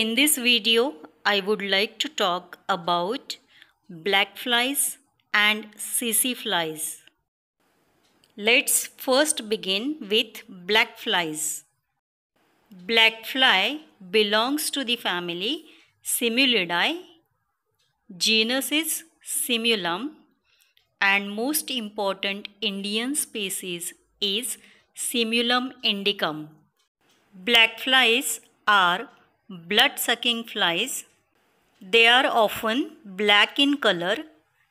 In this video, I would like to talk about black flies and sissy flies. Let's first begin with black flies. Black fly belongs to the family Simulidae. Genus is Simulum and most important Indian species is Simulum indicum. Black flies are blood-sucking flies. They are often black in color,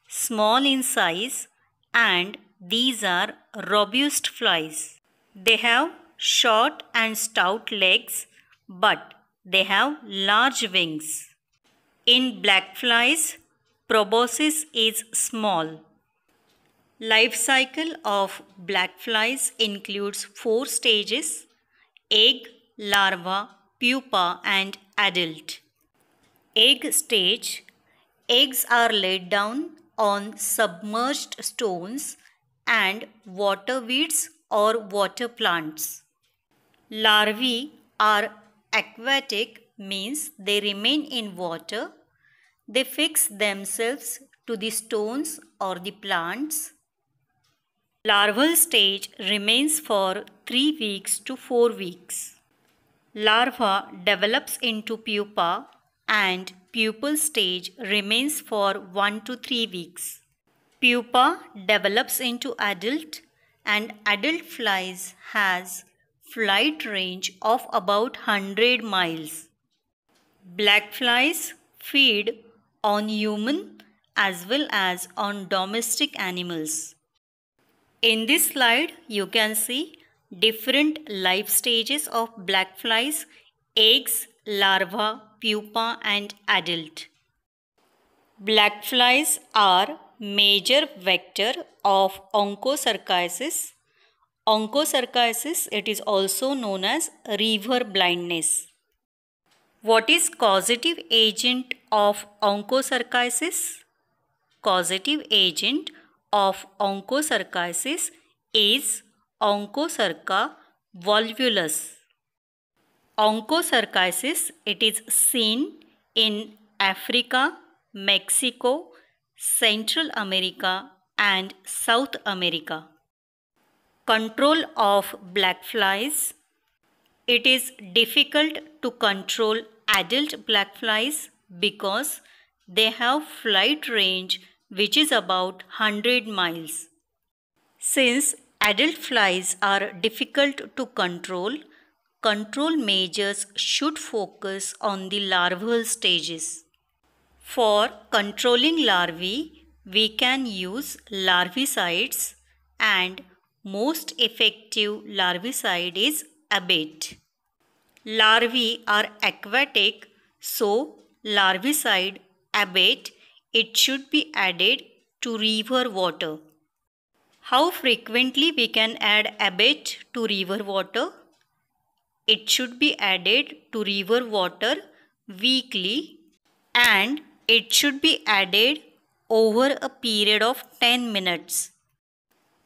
small in size and these are robust flies. They have short and stout legs but they have large wings. In black flies, proboscis is small. Life cycle of black flies includes four stages egg, larva, pupa and adult. Egg stage Eggs are laid down on submerged stones and water weeds or water plants. Larvae are aquatic means they remain in water. They fix themselves to the stones or the plants. Larval stage remains for 3 weeks to 4 weeks larva develops into pupa and pupal stage remains for 1 to 3 weeks. Pupa develops into adult and adult flies has flight range of about 100 miles. Black flies feed on human as well as on domestic animals. In this slide you can see different life stages of black flies, eggs, larva, pupa and adult. Black flies are major vector of onchocerciasis. Onchocerciasis it is also known as river blindness. What is causative agent of onchocerciasis? Causative agent of onchocerciasis is Onchocerca volvulus. Onchocerciasis, it is seen in Africa, Mexico, Central America and South America. Control of black flies. It is difficult to control adult black flies because they have flight range which is about 100 miles. Since Adult flies are difficult to control. Control measures should focus on the larval stages. For controlling larvae, we can use larvicides and most effective larvicide is abate. Larvae are aquatic, so larvicide abate it should be added to river water. How frequently we can add abate to river water? It should be added to river water weekly and it should be added over a period of 10 minutes.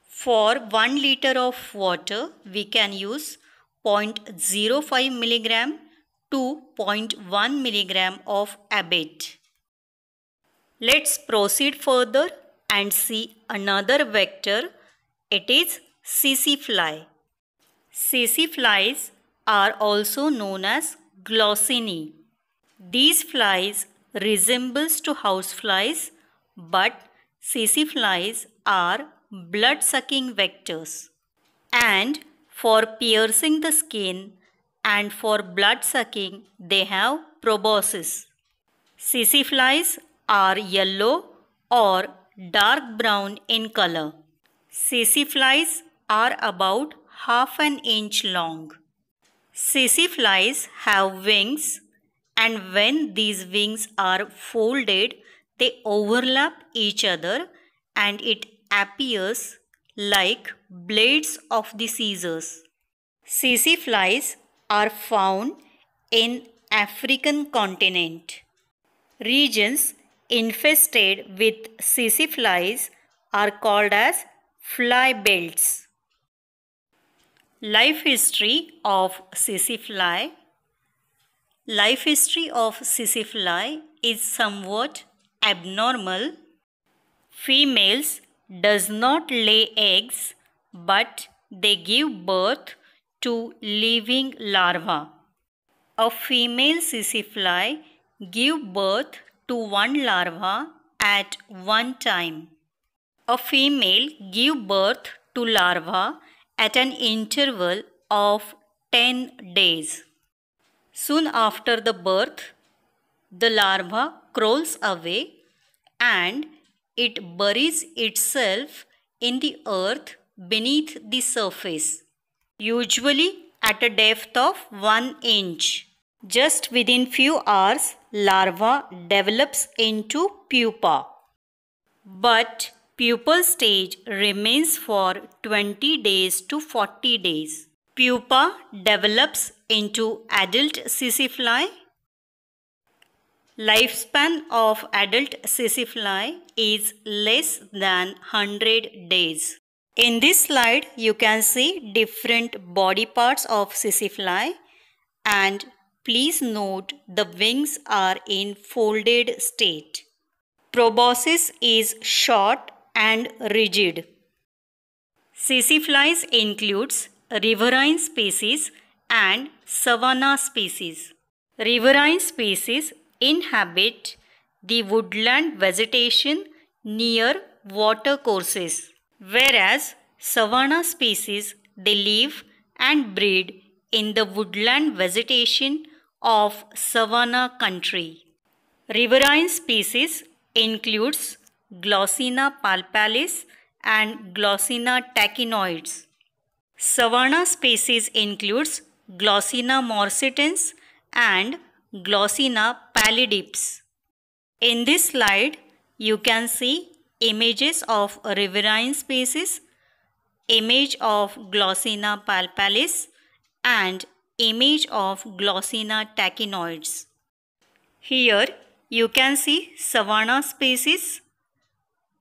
For 1 liter of water, we can use 0.05 milligram to 0.1 milligram of abate. Let's proceed further and see another vector. It is fly. CC flies are also known as glossini. These flies resembles to house flies, but flies are blood-sucking vectors. And for piercing the skin and for blood-sucking they have proboscis. flies are yellow or dark brown in color. flies are about half an inch long. flies have wings and when these wings are folded, they overlap each other and it appears like blades of the scissors. flies are found in African continent regions infested with flies are called as fly belts. Life history of fly Life history of fly is somewhat abnormal. Females does not lay eggs but they give birth to living larvae. A female fly give birth to one larva at one time. A female give birth to larva at an interval of 10 days. Soon after the birth, the larva crawls away and it buries itself in the earth beneath the surface, usually at a depth of 1 inch. Just within few hours, larva develops into pupa. But pupal stage remains for 20 days to 40 days. Pupa develops into adult fly. Lifespan of adult fly is less than 100 days. In this slide, you can see different body parts of fly and Please note the wings are in folded state. Proboscis is short and rigid. Sissiflies includes riverine species and savanna species. Riverine species inhabit the woodland vegetation near watercourses, whereas savanna species they live and breed in the woodland vegetation of savanna country. Riverine species includes Glossina palpalis and Glossina tachinoides. Savanna species includes Glossina morsitans and Glossina pallidips. In this slide, you can see images of riverine species, image of Glossina palpalis and image of Glossina tachinoids. Here you can see savanna species,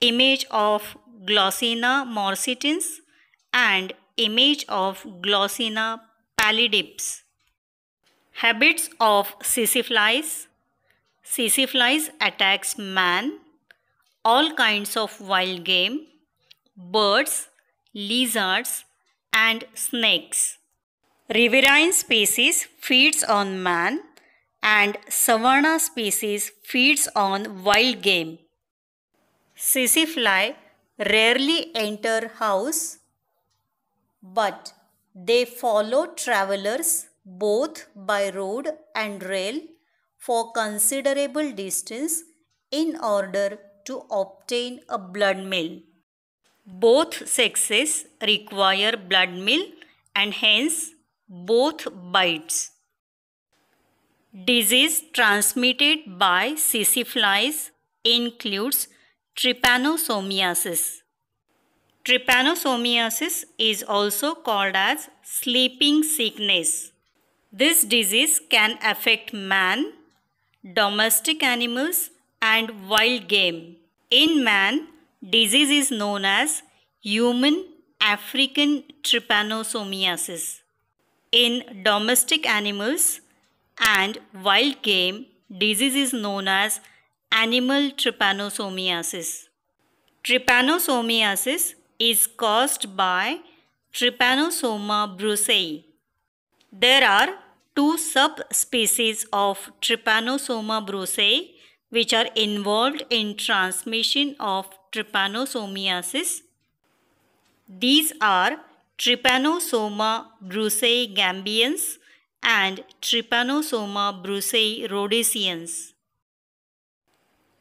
image of Glossina morsitans and image of Glossina pallidips. Habits of sissiflies. flies attacks man, all kinds of wild game, birds, lizards and snakes. Riverine species feeds on man and savanna species feeds on wild game. Cicely rarely enter house but they follow travelers both by road and rail for considerable distance in order to obtain a blood meal. Both sexes require blood meal and hence both bites. Disease transmitted by tsetse includes trypanosomiasis. Trypanosomiasis is also called as sleeping sickness. This disease can affect man, domestic animals and wild game. In man, disease is known as human African trypanosomiasis. In domestic animals and wild game, disease is known as animal trypanosomiasis. Trypanosomiasis is caused by Trypanosoma brucei. There are two subspecies of Trypanosoma brucei which are involved in transmission of trypanosomiasis. These are Trypanosoma brucei gambiens and Trypanosoma brucei rhodesiens.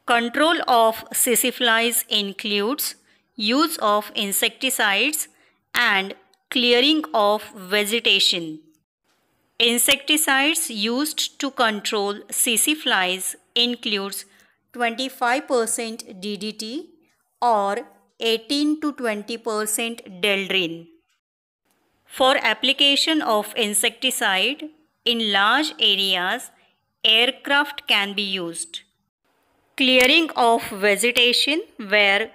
Control of sissiflies includes use of insecticides and clearing of vegetation. Insecticides used to control sissiflies includes 25% DDT or 18 to 20% Delrin. For application of insecticide in large areas, aircraft can be used. Clearing of vegetation where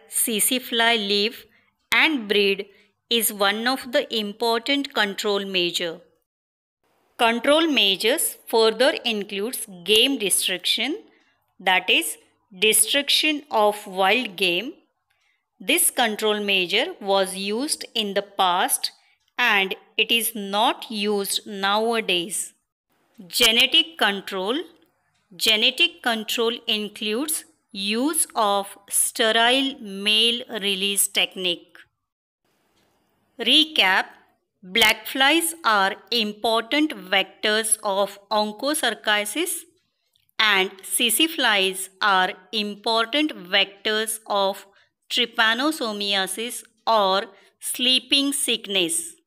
fly live and breed is one of the important control measure. Control measures further includes game destruction that is destruction of wild game. This control measure was used in the past and it is not used nowadays. Genetic control Genetic control includes use of sterile male release technique. Recap Blackflies are important vectors of onchocerciasis and flies are important vectors of trypanosomiasis or sleeping sickness.